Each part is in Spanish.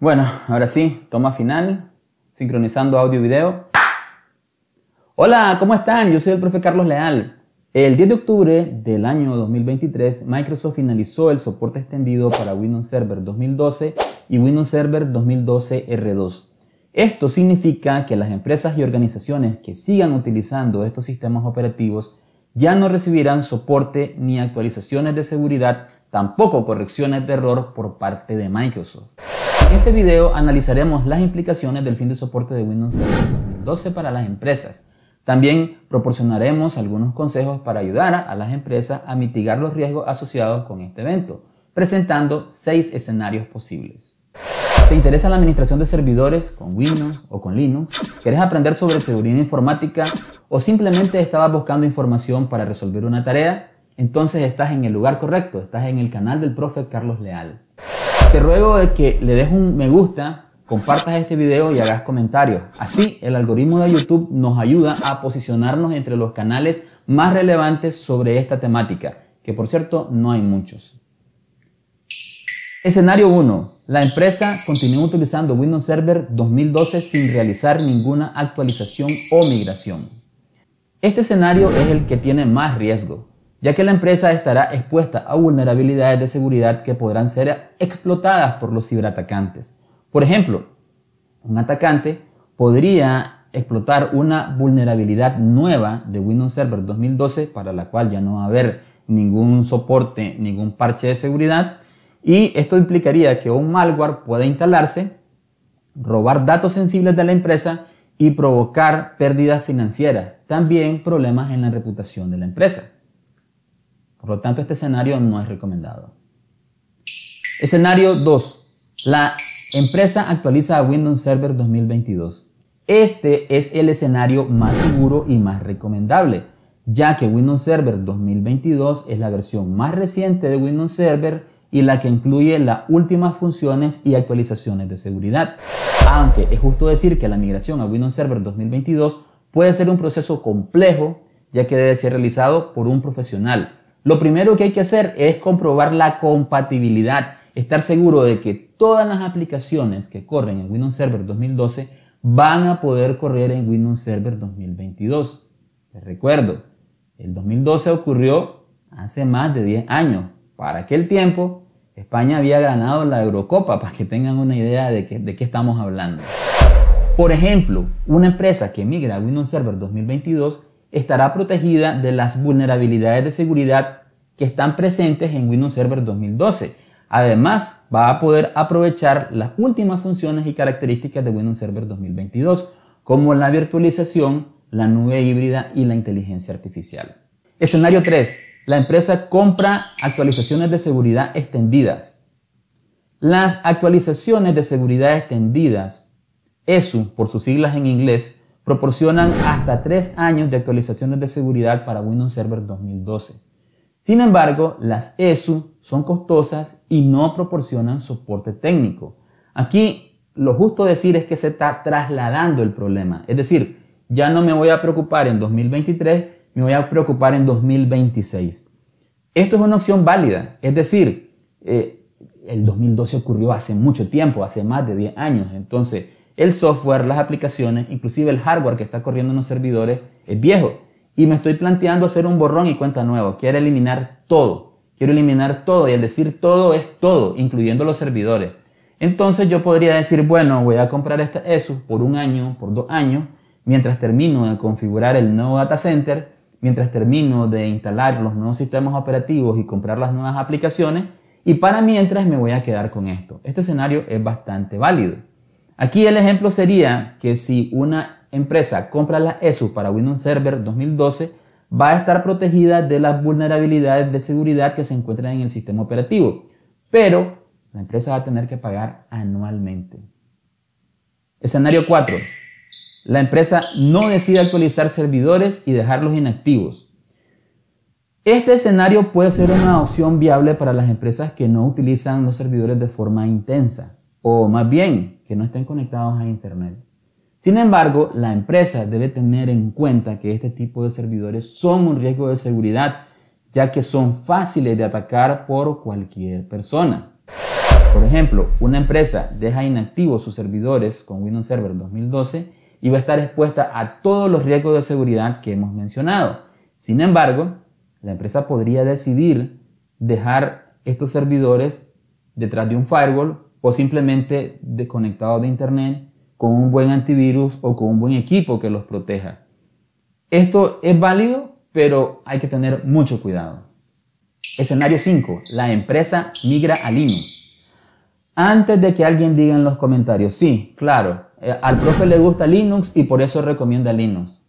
Bueno, ahora sí, toma final, sincronizando audio y video. Hola, ¿cómo están? Yo soy el profe Carlos Leal. El 10 de octubre del año 2023, Microsoft finalizó el soporte extendido para Windows Server 2012 y Windows Server 2012 R2. Esto significa que las empresas y organizaciones que sigan utilizando estos sistemas operativos ya no recibirán soporte ni actualizaciones de seguridad tampoco correcciones de error por parte de Microsoft. En este video analizaremos las implicaciones del fin de soporte de Windows Server 2012 para las empresas. También proporcionaremos algunos consejos para ayudar a las empresas a mitigar los riesgos asociados con este evento, presentando seis escenarios posibles. ¿Te interesa la administración de servidores con Windows o con Linux? ¿Quieres aprender sobre seguridad informática o simplemente estabas buscando información para resolver una tarea? entonces estás en el lugar correcto, estás en el canal del profe Carlos Leal. Te ruego de que le des un me gusta, compartas este video y hagas comentarios. Así el algoritmo de YouTube nos ayuda a posicionarnos entre los canales más relevantes sobre esta temática, que por cierto no hay muchos. Escenario 1. La empresa continúa utilizando Windows Server 2012 sin realizar ninguna actualización o migración. Este escenario es el que tiene más riesgo, ya que la empresa estará expuesta a vulnerabilidades de seguridad que podrán ser explotadas por los ciberatacantes. Por ejemplo, un atacante podría explotar una vulnerabilidad nueva de Windows Server 2012 para la cual ya no va a haber ningún soporte, ningún parche de seguridad y esto implicaría que un malware pueda instalarse, robar datos sensibles de la empresa y provocar pérdidas financieras, también problemas en la reputación de la empresa. Por lo tanto, este escenario no es recomendado. Escenario 2. La empresa actualiza a Windows Server 2022. Este es el escenario más seguro y más recomendable, ya que Windows Server 2022 es la versión más reciente de Windows Server y la que incluye las últimas funciones y actualizaciones de seguridad. Aunque es justo decir que la migración a Windows Server 2022 puede ser un proceso complejo, ya que debe ser realizado por un profesional, lo primero que hay que hacer es comprobar la compatibilidad, estar seguro de que todas las aplicaciones que corren en Windows Server 2012 van a poder correr en Windows Server 2022. Te recuerdo, el 2012 ocurrió hace más de 10 años. Para aquel tiempo, España había ganado la Eurocopa, para que tengan una idea de, de qué estamos hablando. Por ejemplo, una empresa que migra a Windows Server 2022 estará protegida de las vulnerabilidades de seguridad que están presentes en Windows Server 2012. Además, va a poder aprovechar las últimas funciones y características de Windows Server 2022, como la virtualización, la nube híbrida y la inteligencia artificial. Escenario 3. La empresa compra actualizaciones de seguridad extendidas. Las actualizaciones de seguridad extendidas, ESU por sus siglas en inglés, proporcionan hasta tres años de actualizaciones de seguridad para Windows Server 2012. Sin embargo, las ESU son costosas y no proporcionan soporte técnico. Aquí lo justo decir es que se está trasladando el problema, es decir, ya no me voy a preocupar en 2023, me voy a preocupar en 2026. Esto es una opción válida, es decir, eh, el 2012 ocurrió hace mucho tiempo, hace más de 10 años, entonces el software, las aplicaciones, inclusive el hardware que está corriendo en los servidores es viejo. Y me estoy planteando hacer un borrón y cuenta nuevo. Quiero eliminar todo. Quiero eliminar todo. Y el decir todo es todo, incluyendo los servidores. Entonces yo podría decir, bueno, voy a comprar esta por un año, por dos años, mientras termino de configurar el nuevo data center, mientras termino de instalar los nuevos sistemas operativos y comprar las nuevas aplicaciones. Y para mientras me voy a quedar con esto. Este escenario es bastante válido. Aquí el ejemplo sería que si una empresa compra la ESU para Windows Server 2012, va a estar protegida de las vulnerabilidades de seguridad que se encuentran en el sistema operativo, pero la empresa va a tener que pagar anualmente. Escenario 4. La empresa no decide actualizar servidores y dejarlos inactivos. Este escenario puede ser una opción viable para las empresas que no utilizan los servidores de forma intensa, o más bien, que no estén conectados a Internet. Sin embargo, la empresa debe tener en cuenta que este tipo de servidores son un riesgo de seguridad, ya que son fáciles de atacar por cualquier persona. Por ejemplo, una empresa deja inactivos sus servidores con Windows Server 2012 y va a estar expuesta a todos los riesgos de seguridad que hemos mencionado. Sin embargo, la empresa podría decidir dejar estos servidores detrás de un firewall o simplemente desconectados de Internet con un buen antivirus o con un buen equipo que los proteja. Esto es válido, pero hay que tener mucho cuidado. Escenario 5. La empresa migra a Linux. Antes de que alguien diga en los comentarios, sí, claro, eh, al profe le gusta Linux y por eso recomienda Linux.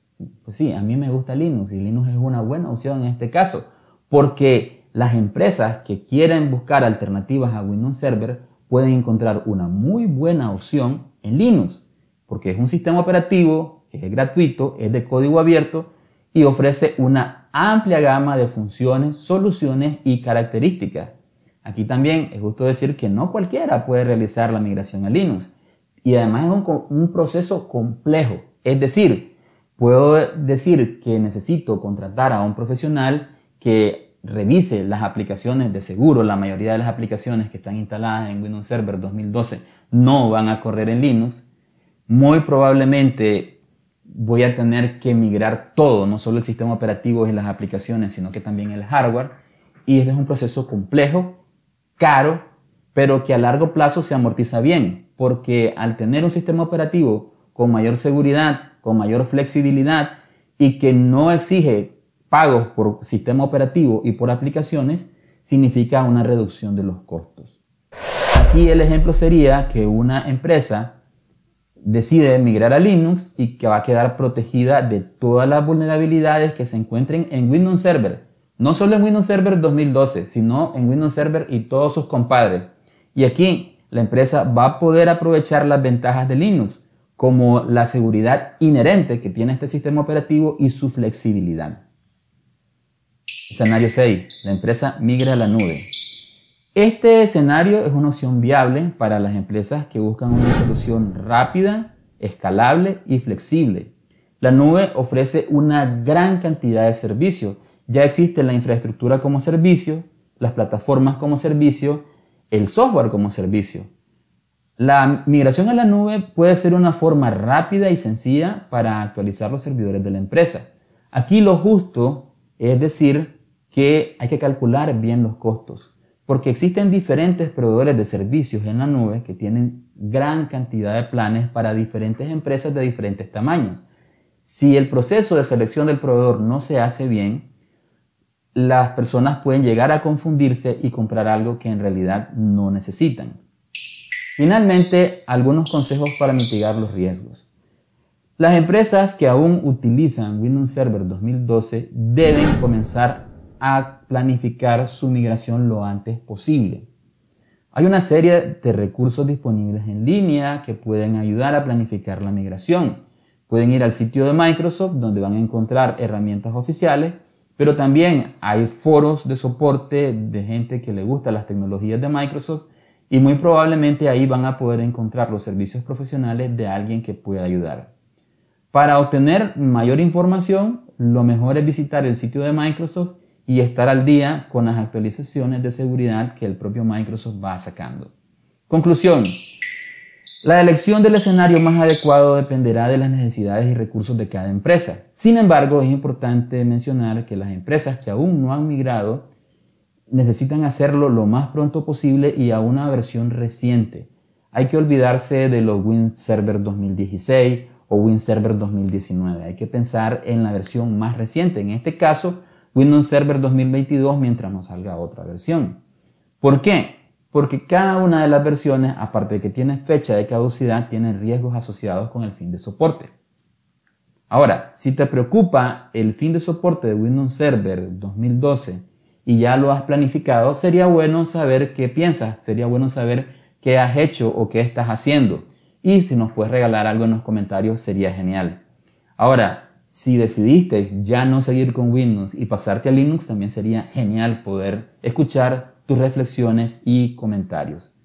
Pues sí, a mí me gusta Linux y Linux es una buena opción en este caso, porque las empresas que quieren buscar alternativas a Windows Server pueden encontrar una muy buena opción en Linux, porque es un sistema operativo que es gratuito, es de código abierto y ofrece una amplia gama de funciones, soluciones y características. Aquí también es justo decir que no cualquiera puede realizar la migración a Linux y además es un, un proceso complejo, es decir, puedo decir que necesito contratar a un profesional que revise las aplicaciones de seguro, la mayoría de las aplicaciones que están instaladas en Windows Server 2012 no van a correr en Linux, muy probablemente voy a tener que migrar todo, no solo el sistema operativo y las aplicaciones, sino que también el hardware. Y este es un proceso complejo, caro, pero que a largo plazo se amortiza bien, porque al tener un sistema operativo con mayor seguridad, con mayor flexibilidad y que no exige pagos por sistema operativo y por aplicaciones significa una reducción de los costos. Aquí el ejemplo sería que una empresa decide migrar a Linux y que va a quedar protegida de todas las vulnerabilidades que se encuentren en Windows Server. No solo en Windows Server 2012, sino en Windows Server y todos sus compadres. Y aquí la empresa va a poder aprovechar las ventajas de Linux, como la seguridad inherente que tiene este sistema operativo y su flexibilidad. Escenario 6. La empresa migra a la nube. Este escenario es una opción viable para las empresas que buscan una solución rápida, escalable y flexible. La nube ofrece una gran cantidad de servicios. Ya existe la infraestructura como servicio, las plataformas como servicio, el software como servicio. La migración a la nube puede ser una forma rápida y sencilla para actualizar los servidores de la empresa. Aquí lo justo es decir que hay que calcular bien los costos, porque existen diferentes proveedores de servicios en la nube que tienen gran cantidad de planes para diferentes empresas de diferentes tamaños. Si el proceso de selección del proveedor no se hace bien, las personas pueden llegar a confundirse y comprar algo que en realidad no necesitan. Finalmente, algunos consejos para mitigar los riesgos. Las empresas que aún utilizan Windows Server 2012 deben comenzar a planificar su migración lo antes posible. Hay una serie de recursos disponibles en línea que pueden ayudar a planificar la migración. Pueden ir al sitio de Microsoft donde van a encontrar herramientas oficiales, pero también hay foros de soporte de gente que le gusta las tecnologías de Microsoft y muy probablemente ahí van a poder encontrar los servicios profesionales de alguien que pueda ayudar. Para obtener mayor información, lo mejor es visitar el sitio de Microsoft y estar al día con las actualizaciones de seguridad que el propio Microsoft va sacando. Conclusión. La elección del escenario más adecuado dependerá de las necesidades y recursos de cada empresa. Sin embargo, es importante mencionar que las empresas que aún no han migrado necesitan hacerlo lo más pronto posible y a una versión reciente. Hay que olvidarse de los Server 2016 o Server 2019. Hay que pensar en la versión más reciente. En este caso, Windows Server 2022 mientras no salga otra versión. ¿Por qué? Porque cada una de las versiones, aparte de que tiene fecha de caducidad, tiene riesgos asociados con el fin de soporte. Ahora, si te preocupa el fin de soporte de Windows Server 2012 y ya lo has planificado, sería bueno saber qué piensas, sería bueno saber qué has hecho o qué estás haciendo. Y si nos puedes regalar algo en los comentarios, sería genial. Ahora, si decidiste ya no seguir con Windows y pasarte a Linux, también sería genial poder escuchar tus reflexiones y comentarios.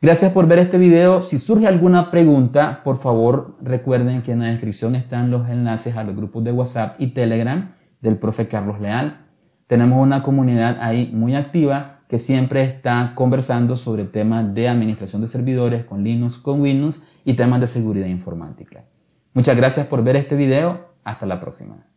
Gracias por ver este video. Si surge alguna pregunta, por favor recuerden que en la descripción están los enlaces a los grupos de WhatsApp y Telegram del profe Carlos Leal. Tenemos una comunidad ahí muy activa que siempre está conversando sobre temas de administración de servidores con Linux, con Windows y temas de seguridad informática. Muchas gracias por ver este video hasta la próxima.